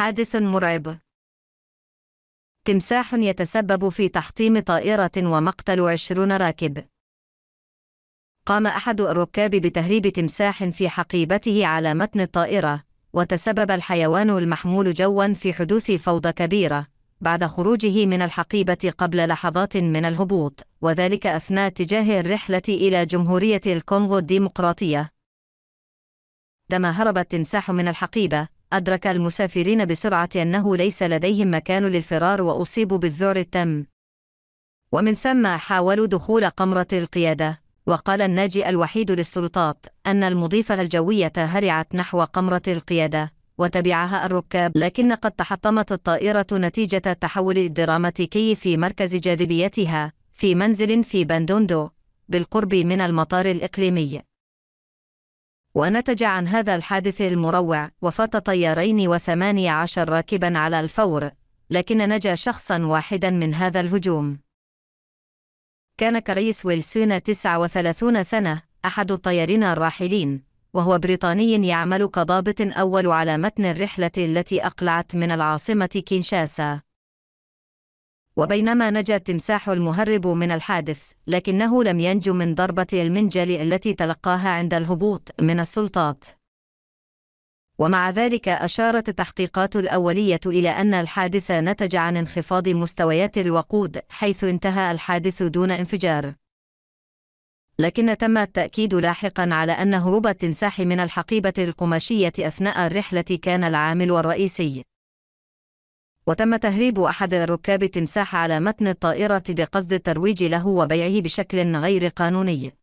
حادث مرعب تمساح يتسبب في تحطيم طائرة ومقتل عشرون راكب قام أحد الركاب بتهريب تمساح في حقيبته على متن الطائرة وتسبب الحيوان المحمول جوا في حدوث فوضى كبيرة بعد خروجه من الحقيبة قبل لحظات من الهبوط وذلك أثناء اتجاه الرحلة إلى جمهورية الكونغو الديمقراطية عندما هرب التمساح من الحقيبة أدرك المسافرين بسرعة أنه ليس لديهم مكان للفرار وأصيبوا بالذعر التام. ومن ثم حاولوا دخول قمرة القيادة، وقال الناجي الوحيد للسلطات أن المضيفة الجوية هرعت نحو قمرة القيادة، وتبعها الركاب، لكن قد تحطمت الطائرة نتيجة التحول الدراماتيكي في مركز جاذبيتها، في منزل في باندوندو، بالقرب من المطار الإقليمي. ونتج عن هذا الحادث المروع وفاة طيارين وثمانية عشر راكبا على الفور لكن نجا شخصا واحدا من هذا الهجوم كان كريس ويلسون 39 سنة أحد الطيارين الراحلين وهو بريطاني يعمل كضابط أول على متن الرحلة التي أقلعت من العاصمة كينشاسا وبينما نجا التمساح المهرب من الحادث لكنه لم ينج من ضربة المنجل التي تلقاها عند الهبوط من السلطات ومع ذلك أشارت التحقيقات الأولية إلى أن الحادث نتج عن انخفاض مستويات الوقود حيث انتهى الحادث دون انفجار لكن تم التأكيد لاحقا على أن هروب التمساح من الحقيبة القماشية أثناء الرحلة كان العامل الرئيسي وتم تهريب أحد ركاب التمساح على متن الطائرة بقصد الترويج له وبيعه بشكل غير قانوني